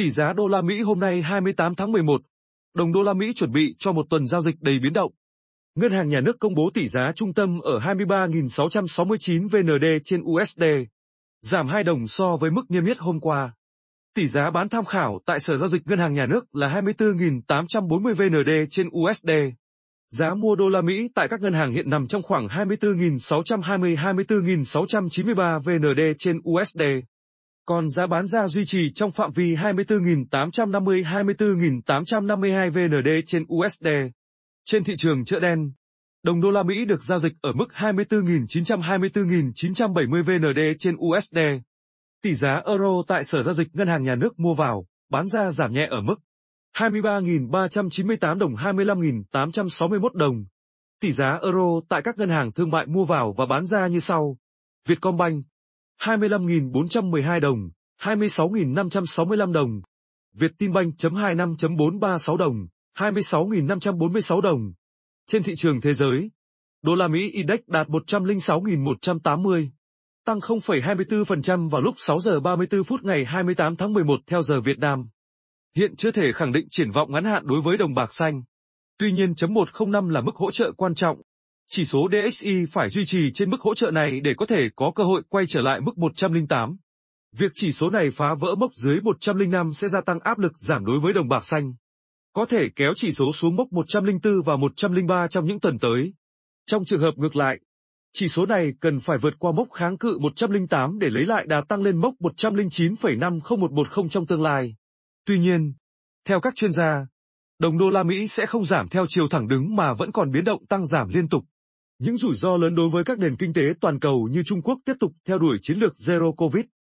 Tỷ giá đô la Mỹ hôm nay 28 tháng 11, đồng đô la Mỹ chuẩn bị cho một tuần giao dịch đầy biến động. Ngân hàng nhà nước công bố tỷ giá trung tâm ở 23.669 VND trên USD, giảm 2 đồng so với mức niêm yết hôm qua. Tỷ giá bán tham khảo tại Sở Giao dịch Ngân hàng Nhà nước là 24.840 VND trên USD. Giá mua đô la Mỹ tại các ngân hàng hiện nằm trong khoảng 24.620-24.693 VND trên USD còn giá bán ra duy trì trong phạm vi 24.850-24.852 VND trên USD. Trên thị trường chợ đen, đồng đô la Mỹ được giao dịch ở mức 24.924.970 24 VND trên USD. Tỷ giá euro tại Sở Giao dịch Ngân hàng Nhà nước mua vào, bán ra giảm nhẹ ở mức 23.398 đồng 25.861 đồng. Tỷ giá euro tại các ngân hàng thương mại mua vào và bán ra như sau. Vietcombank 25.412 đồng, 26.565 đồng. Vietinbank.25.436 đồng, 26.546 đồng. Trên thị trường thế giới, đô la Mỹ Index đạt 106.180, tăng 0,24% vào lúc 6 giờ 34 phút ngày 28 tháng 11 theo giờ Việt Nam. Hiện chưa thể khẳng định triển vọng ngắn hạn đối với đồng bạc xanh. Tuy nhiên, 105 là mức hỗ trợ quan trọng chỉ số DXY phải duy trì trên mức hỗ trợ này để có thể có cơ hội quay trở lại mức 108. Việc chỉ số này phá vỡ mốc dưới 105 sẽ gia tăng áp lực giảm đối với đồng bạc xanh. Có thể kéo chỉ số xuống mốc 104 và 103 trong những tuần tới. Trong trường hợp ngược lại, chỉ số này cần phải vượt qua mốc kháng cự 108 để lấy lại đà tăng lên mốc 109,50110 trong tương lai. Tuy nhiên, theo các chuyên gia, đồng đô la Mỹ sẽ không giảm theo chiều thẳng đứng mà vẫn còn biến động tăng giảm liên tục. Những rủi ro lớn đối với các nền kinh tế toàn cầu như Trung Quốc tiếp tục theo đuổi chiến lược Zero Covid